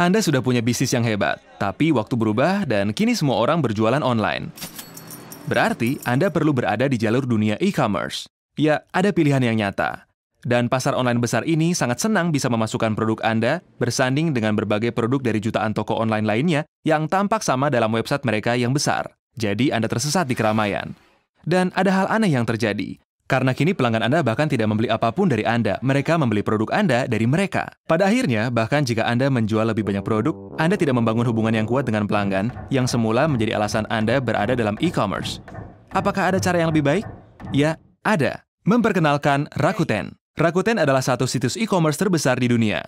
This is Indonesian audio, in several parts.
Anda sudah punya bisnis yang hebat, tapi waktu berubah dan kini semua orang berjualan online. Berarti Anda perlu berada di jalur dunia e-commerce. Ya, ada pilihan yang nyata. Dan pasar online besar ini sangat senang bisa memasukkan produk Anda bersanding dengan berbagai produk dari jutaan toko online lainnya yang tampak sama dalam website mereka yang besar. Jadi Anda tersesat di keramaian. Dan ada hal aneh yang terjadi. Karena kini pelanggan Anda bahkan tidak membeli apapun dari Anda, mereka membeli produk Anda dari mereka. Pada akhirnya, bahkan jika Anda menjual lebih banyak produk, Anda tidak membangun hubungan yang kuat dengan pelanggan, yang semula menjadi alasan Anda berada dalam e-commerce. Apakah ada cara yang lebih baik? Ya, ada. Memperkenalkan Rakuten. Rakuten adalah satu situs e-commerce terbesar di dunia.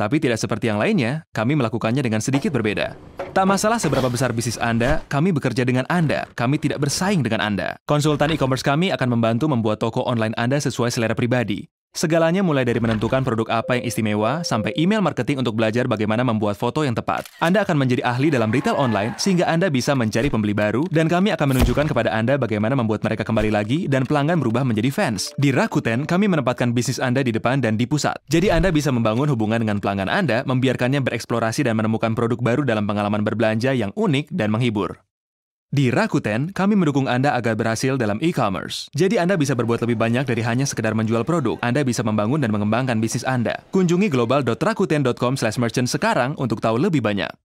Tapi tidak seperti yang lainnya, kami melakukannya dengan sedikit berbeda. Tak masalah seberapa besar bisnis Anda, kami bekerja dengan Anda. Kami tidak bersaing dengan Anda. Konsultan e-commerce kami akan membantu membuat toko online Anda sesuai selera pribadi. Segalanya mulai dari menentukan produk apa yang istimewa, sampai email marketing untuk belajar bagaimana membuat foto yang tepat. Anda akan menjadi ahli dalam retail online, sehingga Anda bisa mencari pembeli baru, dan kami akan menunjukkan kepada Anda bagaimana membuat mereka kembali lagi, dan pelanggan berubah menjadi fans. Di Rakuten, kami menempatkan bisnis Anda di depan dan di pusat. Jadi Anda bisa membangun hubungan dengan pelanggan Anda, membiarkannya bereksplorasi dan menemukan produk baru dalam pengalaman berbelanja yang unik dan menghibur. Di Rakuten, kami mendukung Anda agar berhasil dalam e-commerce. Jadi Anda bisa berbuat lebih banyak dari hanya sekedar menjual produk. Anda bisa membangun dan mengembangkan bisnis Anda. Kunjungi global.rakuten.com/merchant sekarang untuk tahu lebih banyak.